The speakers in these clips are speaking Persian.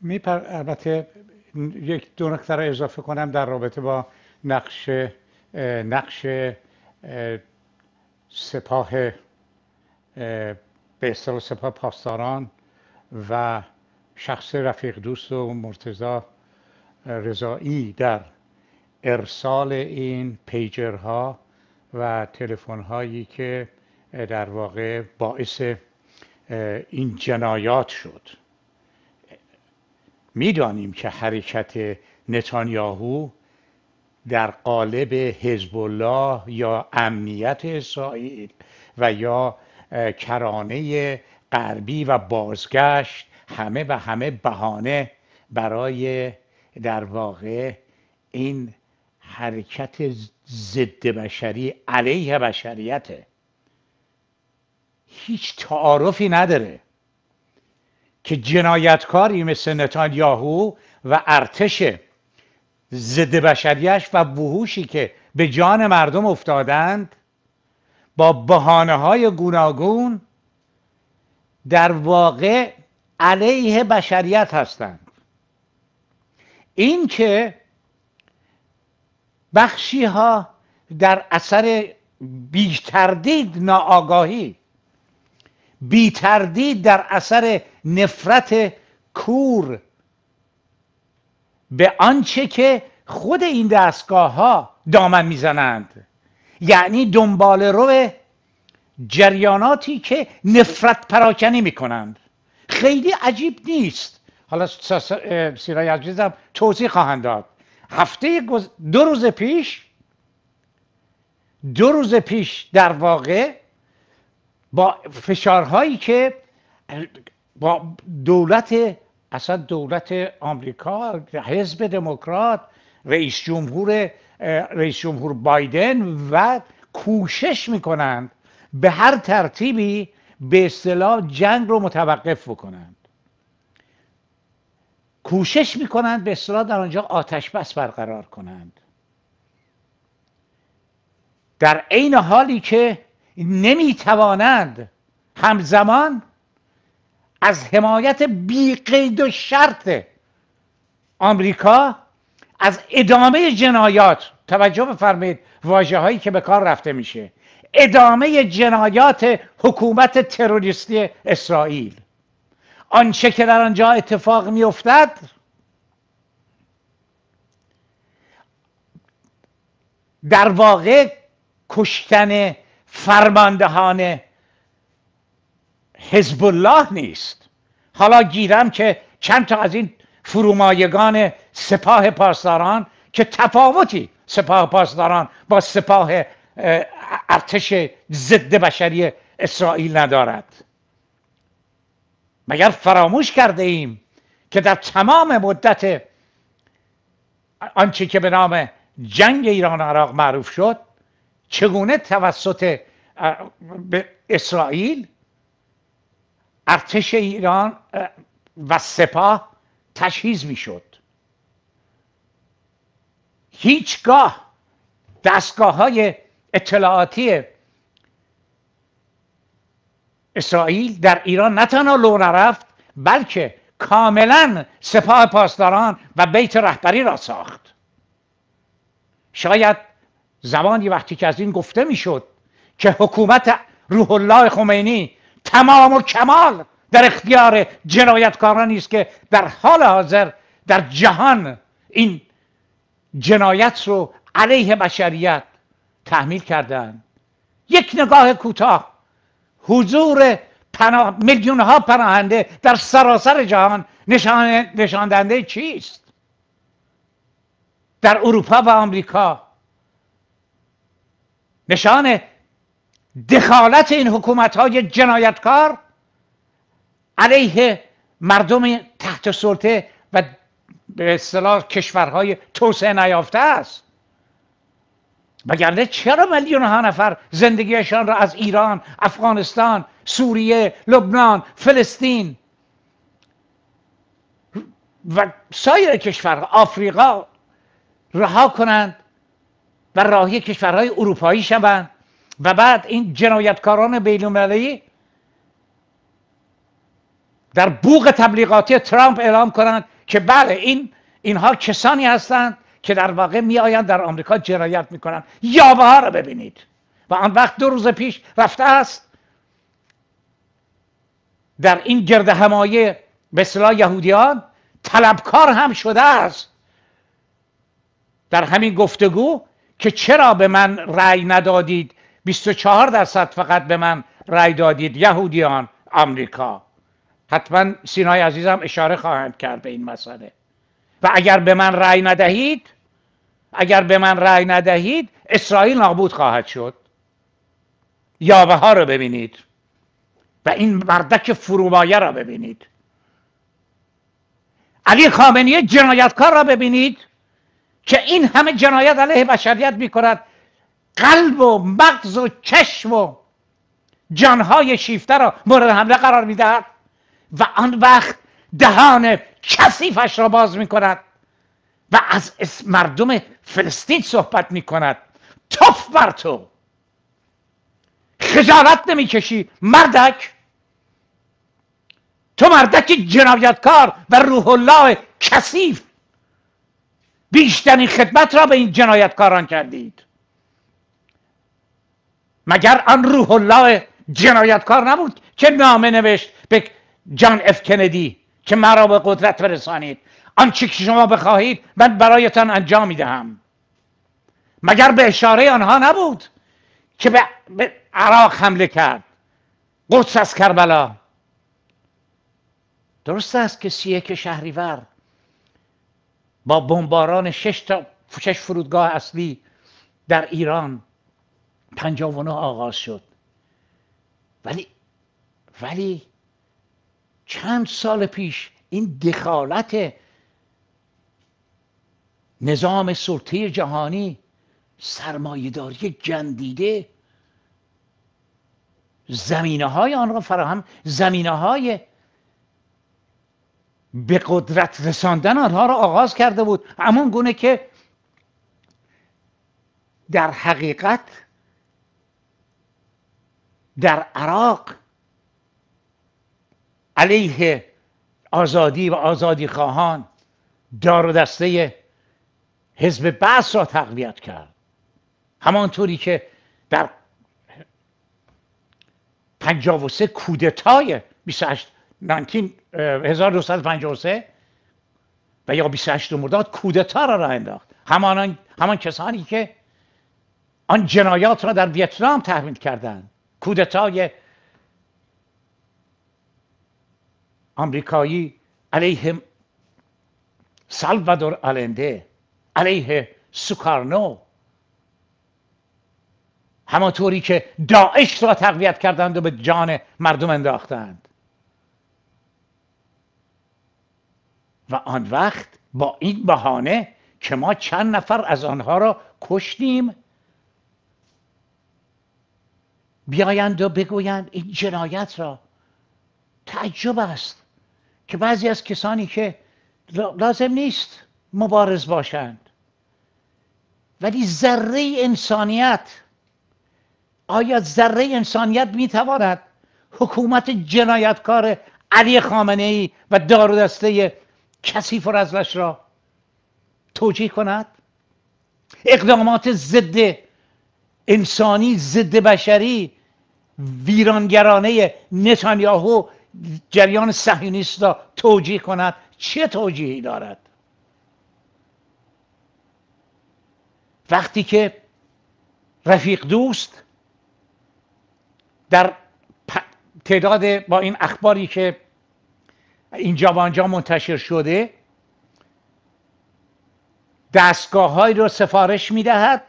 میپر البته یک دو نکته را اضافه کنم در رابطه با نقش نقش سپاه به اصطلاح سپاه پاسداران و شخص رفیق دوست و مرتزا رضایی در ارسال این پیجرها و تلفن هایی که در واقع باعث این جنایات شد میدانیم که حرکت نتانیاهو در قالب حزب الله یا امنیت اسرائیل و یا کرانه غربی و بازگشت همه و همه بهانه برای در واقع این حرکت ضد بشری علیه بشریته هیچ تعارفی نداره که جنایتکاری مثل نتانیاهو و ارتش ضد بشریش و وحوشی که به جان مردم افتادند با بحانه های گوناگون در واقع علیه بشریت هستند این که بخشی ها در اثر بیتردید ناآگاهی بی تردید در اثر نفرت کور به آنچه که خود این دستگاه ها دامن میزنند یعنی دنبال رو جریاناتی که نفرت پراکنی میکنند خیلی عجیب نیست حالا سیرای عزیزم توضیح خواهند داد هفته دو روز پیش دو روز پیش در واقع با فشارهایی که با دولت اصلا دولت آمریکا حزب دموکرات رئیس جمهور رئیس جمهور بایدن و کوشش میکنند به هر ترتیبی به اصطلاح جنگ رو متوقف بکنند کوشش میکنند به اصطلاح در آنجا آتش بس برقرار کنند در عین حالی که نمیتوانند همزمان از حمایت بی قید و شرط آمریکا از ادامه جنایات توجه بفرمایید واجه هایی که به کار رفته میشه ادامه جنایات حکومت تروریستی اسرائیل آنچه که در آنجا اتفاق میافتد در واقع کشتن فرماندهان حزب الله نیست حالا گیرم که چند تا از این فرومایگان سپاه پاسداران که تفاوتی سپاه پاسداران با سپاه ارتش ضد بشری اسرائیل ندارد مگر فراموش کرده ایم که در تمام مدت آنچه که به نام جنگ ایران عراق معروف شد چگونه توسط اسرائیل ارتش ایران و سپاه تجهیز میشد هیچگاه دستگاه های اطلاعاتی اسرائیل در ایران نه تنها لو نرفت بلکه کاملا سپاه پاسداران و بیت رهبری را ساخت شاید زمانی وقتی که از این گفته میشد که حکومت روح الله خمینی تمام و کمال در اختیار جنایتکارانی است که در حال حاضر در جهان این جنایت رو علیه بشریت تحمیل کردن یک نگاه کوتاه حضور پناه، میلیون ها پناهنده در سراسر جهان نشان، نشاندنده چیست در اروپا و آمریکا نشان دخالت این حکومت های جنایتکار علیه مردم تحت سلطه و به اصطلاح کشورهای توسعه نیافته است وگرنه چرا میلیون ها نفر زندگیشان را از ایران، افغانستان، سوریه، لبنان، فلسطین و سایر کشورها آفریقا رها کنند و راهی کشورهای اروپایی شوند و بعد این جنایتکاران بینالمللی در بوغ تبلیغاتی ترامپ اعلام کنند که بله این اینها کسانی هستند که در واقع آیند در آمریکا جنایت کنند یابه ها رو ببینید و آن وقت دو روز پیش رفته است در این گرد همایه به اصطلاح یهودیان طلبکار هم شده است در همین گفتگو که چرا به من رأی ندادید 24 درصد فقط به من رأی دادید یهودیان آمریکا حتما سینای عزیزم اشاره خواهند کرد به این مسئله و اگر به من رأی ندهید اگر به من رأی ندهید اسرائیل نابود خواهد شد یاوه ها رو ببینید و این مردک فرومایه را ببینید علی خامنه‌ای جنایتکار را ببینید که این همه جنایت علیه بشریت می کند قلب و مغز و چشم و جانهای شیفته را مورد حمله قرار میدهد و آن وقت دهان کثیفش را باز می کند و از مردم فلسطین صحبت می کند توف بر تو خجالت کشی مردک تو مردک جنایتکار و روح الله کثیف بیشترین خدمت را به این جنایتکاران کردید مگر آن روح الله جنایتکار نبود که نامه نوشت به جان اف کندی که مرا به قدرت برسانید آنچه که شما بخواهید من برایتان انجام میدهم مگر به اشاره آنها نبود که به, عراق حمله کرد قدس از کربلا درست است که سیه که شهریور با بمباران شش, تا فرودگاه اصلی در ایران 59 آغاز شد ولی ولی چند سال پیش این دخالت نظام سلطه جهانی سرمایهداری جندیده زمینه های آن را فراهم زمینه های به قدرت رساندن آنها را آغاز کرده بود همون گونه که در حقیقت در عراق علیه آزادی و آزادی خواهان دار و دسته حزب بعث را تقویت کرد همانطوری که در 53 کودتای 28 نانکین 1253 و یا 28 مرداد کودتا را راه انداخت همان همان کسانی که آن جنایات را در ویتنام تحمیل کردند کودتای آمریکایی علیه سالوادور آلنده علیه سوکارنو همانطوری که داعش را تقویت کردند و به جان مردم انداختند و آن وقت با این بهانه که ما چند نفر از آنها را کشتیم بیایند و بگویند این جنایت را تعجب است که بعضی از کسانی که لازم نیست مبارز باشند ولی ذره انسانیت آیا ذره انسانیت میتواند حکومت جنایتکار علی خامنه ای و دارودسته کثیف و رزلش را توجیه کند اقدامات ضد انسانی ضد بشری ویرانگرانه نتانیاهو جریان صهیونیست را توجیه کند چه توجیهی دارد وقتی که رفیق دوست در تعداد با این اخباری که اینجا و آنجا منتشر شده دستگاه های رو سفارش میدهد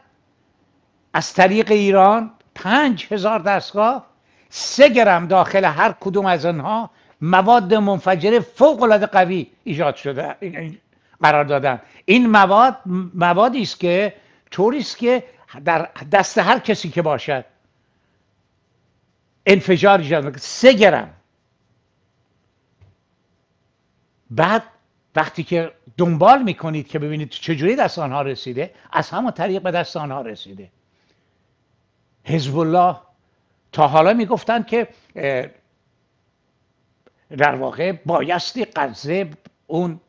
از طریق ایران پنج هزار دستگاه سه گرم داخل هر کدوم از آنها مواد منفجره فوق العاده قوی ایجاد شده قرار دادن این مواد موادی است که طوری است که در دست هر کسی که باشد انفجار ایجاد سه گرم بعد وقتی که دنبال میکنید که ببینید چجوری دست آنها رسیده از همون طریق به دست آنها رسیده حزب الله تا حالا میگفتند که در واقع بایستی قضه اون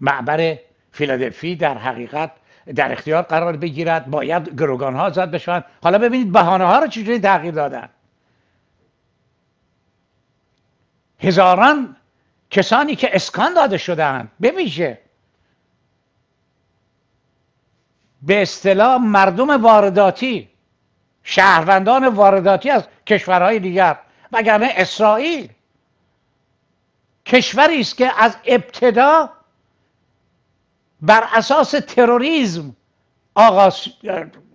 معبر فیلادلفی در حقیقت در اختیار قرار بگیرد باید گروگان ها زد بشوند حالا ببینید بهانه ها رو چجوری تغییر دادن هزاران کسانی که اسکان داده شدهاند ببیشه به اصطلاح مردم وارداتی شهروندان وارداتی از کشورهای دیگر وگرنه اسرائیل کشوری است که از ابتدا بر اساس تروریزم آغاز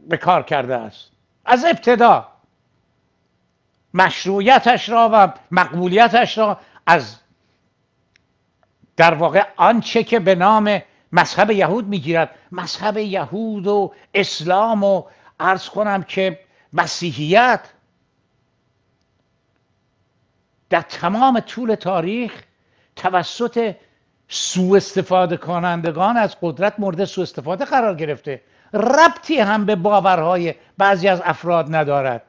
به کار کرده است از ابتدا مشروعیتش را و مقبولیتش را از در واقع آنچه که به نام مذهب یهود میگیرد مذهب یهود و اسلام و عرض کنم که مسیحیت در تمام طول تاریخ توسط سوء استفاده کنندگان از قدرت مورد سوء استفاده قرار گرفته ربطی هم به باورهای بعضی از افراد ندارد